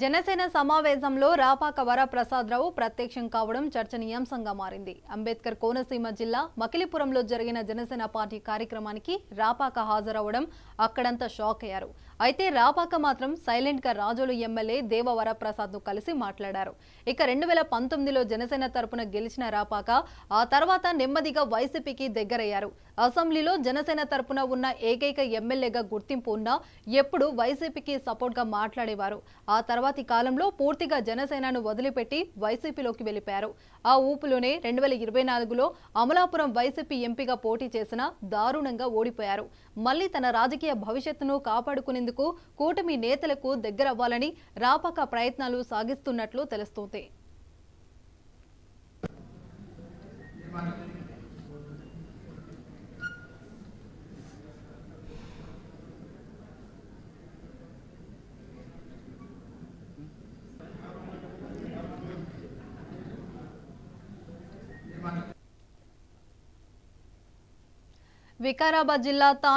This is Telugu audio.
జనసేన సమావేశంలో రాపాక వరప్రసాదరావు ప్రత్యక్షం కావడం చర్చనీయాంశంగా మారింది అంబేద్కర్ కోనసీమ జిల్లా మకిలిపురంలో జరిగిన జనసేన పార్టీ కార్యక్రమానికి రాపాక హాజరవడం అక్కడంతా షాక్ అయ్యారు అయితే రాపాక మాత్రం సైలెంట్గా రాజోలు ఎమ్మెల్యే దేవ వరప్రసాద్ను కలిసి మాట్లాడారు ఇక రెండు వేల పంతొమ్మిదిలో జనసేన తరపున గెలిచిన రాపాక ఆ తర్వాత నెమ్మదిగా వైసీపీకి దగ్గరయ్యారు అసెంబ్లీలో జనసేన తరపున ఉన్న ఏకైక ఎమ్మెల్యేగా గుర్తింపు ఉన్నా ఎప్పుడు వైసీపీకి సపోర్ట్గా మాట్లాడేవారు ఆ తర్వాతి కాలంలో పూర్తిగా జనసేనను వదిలిపెట్టి వైసీపీలోకి వెళ్లిపారు ఆ ఊపులోనే రెండు వేల ఇరవై నాలుగులో అమలాపురం వైసీపీ ఎంపీగా పోటీ చేసిన దారుణంగా ఓడిపోయారు మళ్లీ తన రాజకీయ భవిష్యత్తును కాపాడుకునేందుకు కూటమి నేతలకు దగ్గరవ్వాలని రాపక ప్రయత్నాలు సాగిస్తున్నట్లు తెలుస్తోంది వికారాబాద్ జిల్లా తా